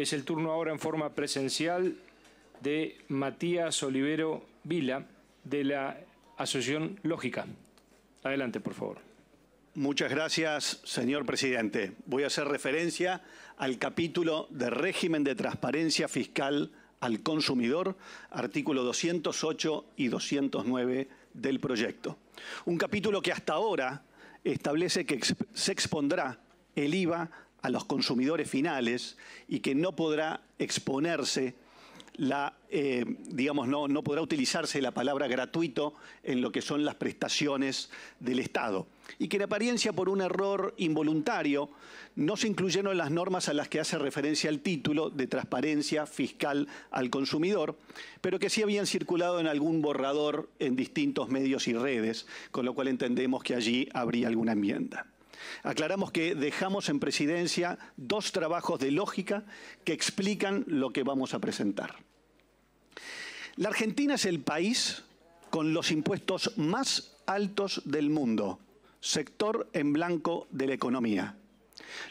Es el turno ahora en forma presencial de Matías Olivero Vila, de la Asociación Lógica. Adelante, por favor. Muchas gracias, señor presidente. Voy a hacer referencia al capítulo de régimen de transparencia fiscal al consumidor, artículo 208 y 209 del proyecto. Un capítulo que hasta ahora establece que se expondrá el IVA a los consumidores finales y que no podrá exponerse la, eh, digamos, no, no podrá utilizarse la palabra gratuito en lo que son las prestaciones del Estado. Y que en apariencia por un error involuntario no se incluyeron las normas a las que hace referencia el título de transparencia fiscal al consumidor, pero que sí habían circulado en algún borrador en distintos medios y redes, con lo cual entendemos que allí habría alguna enmienda. Aclaramos que dejamos en presidencia dos trabajos de lógica que explican lo que vamos a presentar. La Argentina es el país con los impuestos más altos del mundo, sector en blanco de la economía.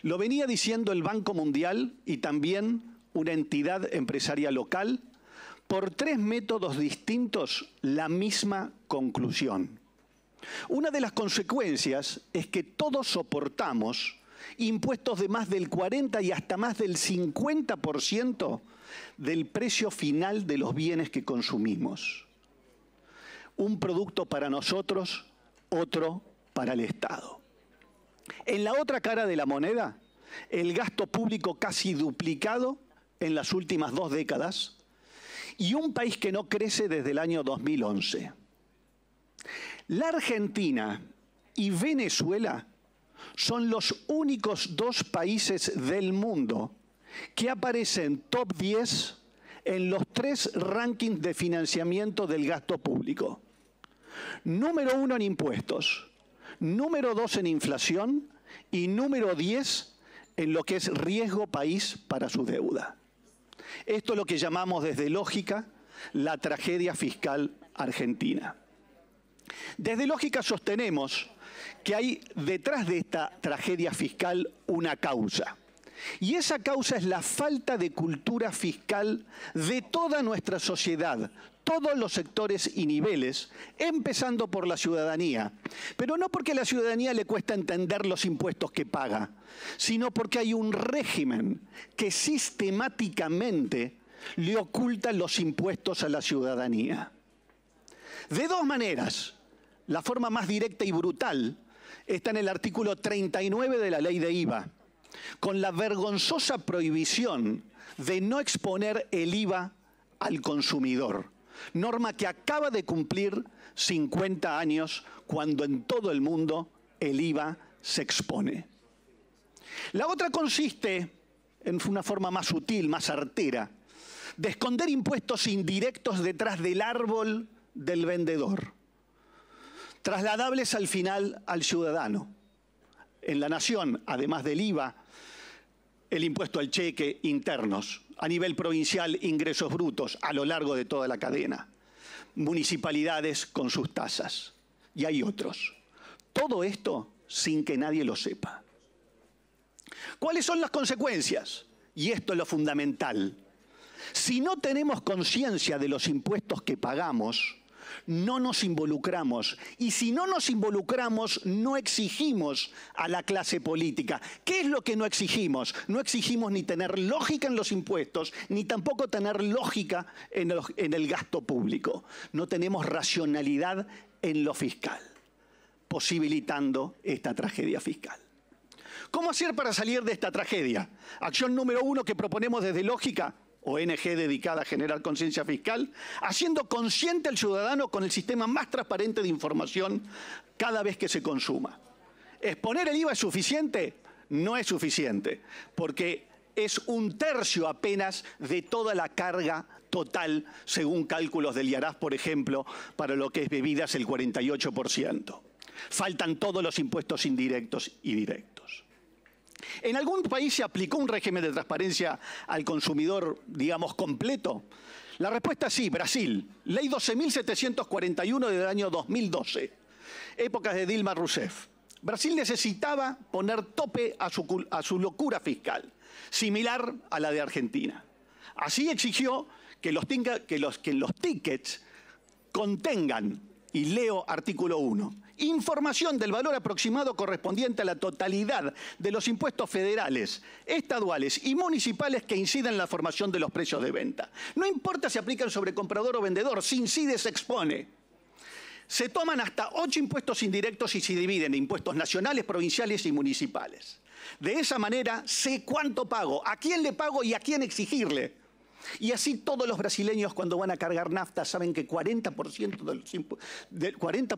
Lo venía diciendo el Banco Mundial y también una entidad empresaria local, por tres métodos distintos la misma conclusión. Una de las consecuencias es que todos soportamos impuestos de más del 40 y hasta más del 50% del precio final de los bienes que consumimos. Un producto para nosotros, otro para el Estado. En la otra cara de la moneda, el gasto público casi duplicado en las últimas dos décadas y un país que no crece desde el año 2011. La Argentina y Venezuela son los únicos dos países del mundo que aparecen top 10 en los tres rankings de financiamiento del gasto público. Número uno en impuestos, número dos en inflación y número diez en lo que es riesgo país para su deuda. Esto es lo que llamamos desde lógica la tragedia fiscal argentina. Desde lógica sostenemos que hay detrás de esta tragedia fiscal una causa. Y esa causa es la falta de cultura fiscal de toda nuestra sociedad, todos los sectores y niveles, empezando por la ciudadanía. Pero no porque a la ciudadanía le cuesta entender los impuestos que paga, sino porque hay un régimen que sistemáticamente le oculta los impuestos a la ciudadanía. De dos maneras. La forma más directa y brutal está en el artículo 39 de la ley de IVA, con la vergonzosa prohibición de no exponer el IVA al consumidor, norma que acaba de cumplir 50 años cuando en todo el mundo el IVA se expone. La otra consiste en una forma más sutil, más artera, de esconder impuestos indirectos detrás del árbol del vendedor trasladables al final al ciudadano. En la nación, además del IVA, el impuesto al cheque, internos, a nivel provincial, ingresos brutos, a lo largo de toda la cadena, municipalidades con sus tasas, y hay otros. Todo esto sin que nadie lo sepa. ¿Cuáles son las consecuencias? Y esto es lo fundamental. Si no tenemos conciencia de los impuestos que pagamos, no nos involucramos. Y si no nos involucramos, no exigimos a la clase política. ¿Qué es lo que no exigimos? No exigimos ni tener lógica en los impuestos, ni tampoco tener lógica en el, gasto público. No tenemos racionalidad en lo fiscal, posibilitando esta tragedia fiscal. ¿Cómo hacer para salir de esta tragedia? Acción número uno que proponemos desde lógica, ONG dedicada a generar conciencia fiscal, haciendo consciente al ciudadano con el sistema más transparente de información cada vez que se consuma. ¿Exponer el IVA es suficiente? No es suficiente, porque es un tercio apenas de toda la carga total, según cálculos del IARAF, por ejemplo, para lo que es bebidas el 48%. Faltan todos los impuestos indirectos y directos. ¿En algún país se aplicó un régimen de transparencia al consumidor, digamos, completo? La respuesta es sí, Brasil. Ley 12.741 del año 2012, épocas de Dilma Rousseff. Brasil necesitaba poner tope a su, locura fiscal, similar a la de Argentina. Así exigió que los tickets contengan y leo artículo 1. Información del valor aproximado correspondiente a la totalidad de los impuestos federales, estaduales y municipales que inciden en la formación de los precios de venta. No importa si aplican sobre comprador o vendedor, si incide se expone. Se toman hasta ocho impuestos indirectos y se dividen en impuestos nacionales, provinciales y municipales. De esa manera sé cuánto pago, a quién le pago y a quién exigirle. Y así todos los brasileños cuando van a cargar nafta saben que 40%, del, 40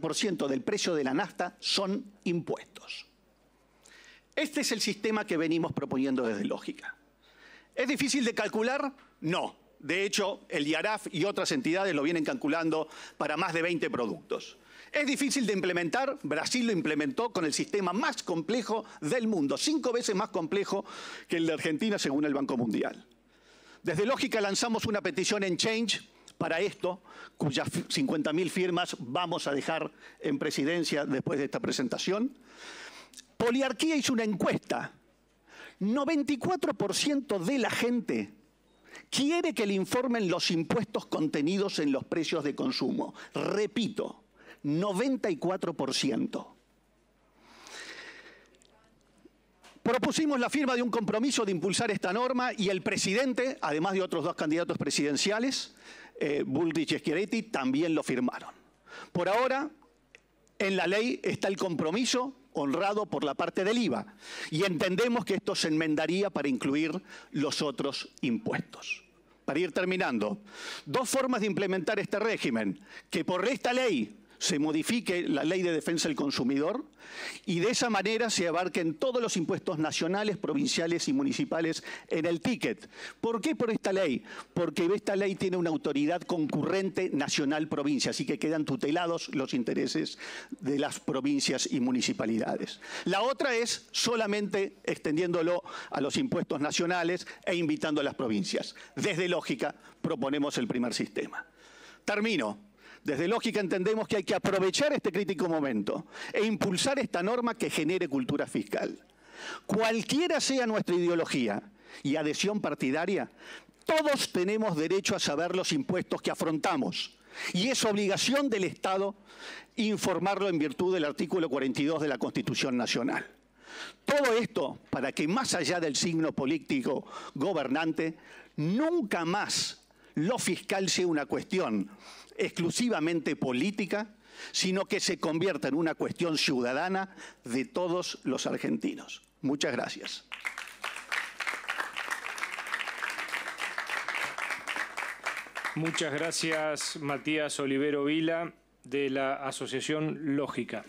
del precio de la nafta son impuestos. Este es el sistema que venimos proponiendo desde lógica. ¿Es difícil de calcular? No. De hecho, el IARAF y otras entidades lo vienen calculando para más de 20 productos. ¿Es difícil de implementar? Brasil lo implementó con el sistema más complejo del mundo, cinco veces más complejo que el de Argentina según el Banco Mundial. Desde Lógica lanzamos una petición en Change para esto, cuyas 50.000 firmas vamos a dejar en presidencia después de esta presentación. Poliarquía hizo una encuesta. 94% de la gente quiere que le informen los impuestos contenidos en los precios de consumo. Repito, 94%. Propusimos la firma de un compromiso de impulsar esta norma y el presidente, además de otros dos candidatos presidenciales, eh, y Schiaretti, también lo firmaron. Por ahora, en la ley está el compromiso honrado por la parte del IVA y entendemos que esto se enmendaría para incluir los otros impuestos. Para ir terminando, dos formas de implementar este régimen, que por esta ley se modifique la ley de defensa del consumidor y de esa manera se abarquen todos los impuestos nacionales, provinciales y municipales en el ticket. ¿Por qué por esta ley? Porque esta ley tiene una autoridad concurrente nacional-provincia, así que quedan tutelados los intereses de las provincias y municipalidades. La otra es solamente extendiéndolo a los impuestos nacionales e invitando a las provincias. Desde lógica proponemos el primer sistema. Termino desde lógica entendemos que hay que aprovechar este crítico momento e impulsar esta norma que genere cultura fiscal. Cualquiera sea nuestra ideología y adhesión partidaria, todos tenemos derecho a saber los impuestos que afrontamos y es obligación del Estado informarlo en virtud del artículo 42 de la Constitución Nacional. Todo esto para que más allá del signo político gobernante, nunca más lo fiscal sea una cuestión exclusivamente política, sino que se convierta en una cuestión ciudadana de todos los argentinos. Muchas gracias. Muchas gracias, Matías Olivero Vila, de la Asociación Lógica.